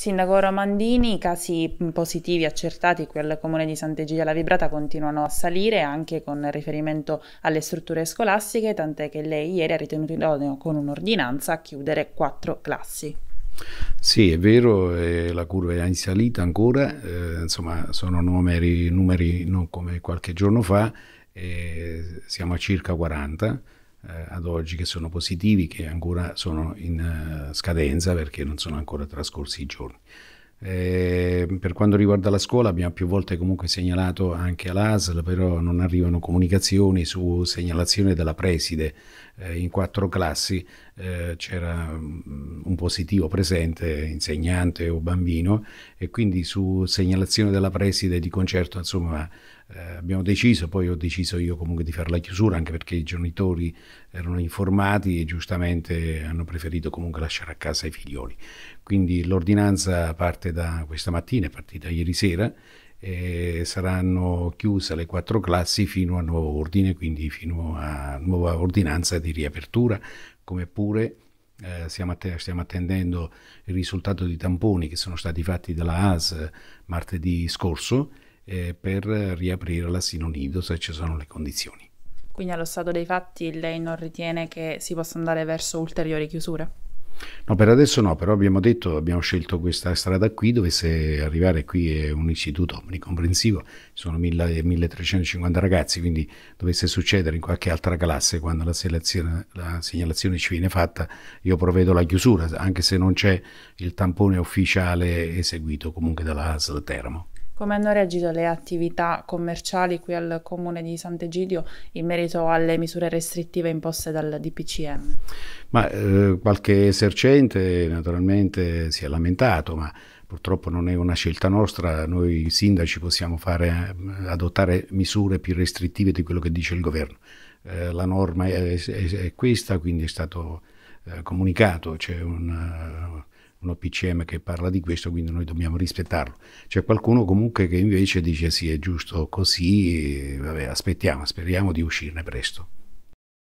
Sindaco Romandini, i casi positivi accertati qui al comune di Sant'Egidia La Vibrata continuano a salire anche con riferimento alle strutture scolastiche, tant'è che lei ieri ha ritenuto idoneo con un'ordinanza a chiudere quattro classi. Sì, è vero, eh, la curva è in salita ancora, eh, insomma sono numeri, numeri non come qualche giorno fa, eh, siamo a circa 40 eh, ad oggi che sono positivi, che ancora sono in uh, scadenza perché non sono ancora trascorsi i giorni. Eh, per quanto riguarda la scuola abbiamo più volte comunque segnalato anche all'ASL, però non arrivano comunicazioni su segnalazione della preside eh, in quattro classi eh, c'era mm, un positivo presente, insegnante o bambino, e quindi su segnalazione della preside di concerto, insomma, eh, abbiamo deciso, poi ho deciso io comunque di fare la chiusura, anche perché i genitori erano informati e giustamente hanno preferito comunque lasciare a casa i figlioli. Quindi l'ordinanza parte da questa mattina, è partita ieri sera e saranno chiuse le quattro classi fino a nuovo ordine, quindi fino a nuova ordinanza di riapertura, come pure eh, stiamo, att stiamo, attendendo il risultato di tamponi che sono stati fatti dalla AS martedì scorso eh, per riaprire l'assino nido se ci sono le condizioni. Quindi allo stato dei fatti lei non ritiene che si possa andare verso ulteriori chiusure? No, per adesso no, però abbiamo detto, abbiamo scelto questa strada qui, dove se arrivare qui è eh, un istituto omnicomprensivo, sono 1350 ragazzi, quindi dovesse succedere in qualche altra classe, quando la segnalazione, la segnalazione ci viene fatta, io provvedo alla chiusura, anche se non c'è il tampone ufficiale eseguito comunque dalla ASL Teramo. Come hanno reagito le attività commerciali qui al comune di Sant'Egidio in merito alle misure restrittive imposte dal DPCM? Ma, eh, qualche esercente naturalmente si è lamentato, ma purtroppo non è una scelta nostra, noi sindaci possiamo fare, eh, adottare misure più restrittive di quello che dice il governo. Eh, la norma è, è, è, questa, quindi è stato eh, comunicato, c'è un eh, un OPCM che parla di questo, quindi noi dobbiamo rispettarlo. C'è qualcuno comunque che invece dice sì, è giusto così, vabbè, aspettiamo, speriamo di uscirne presto.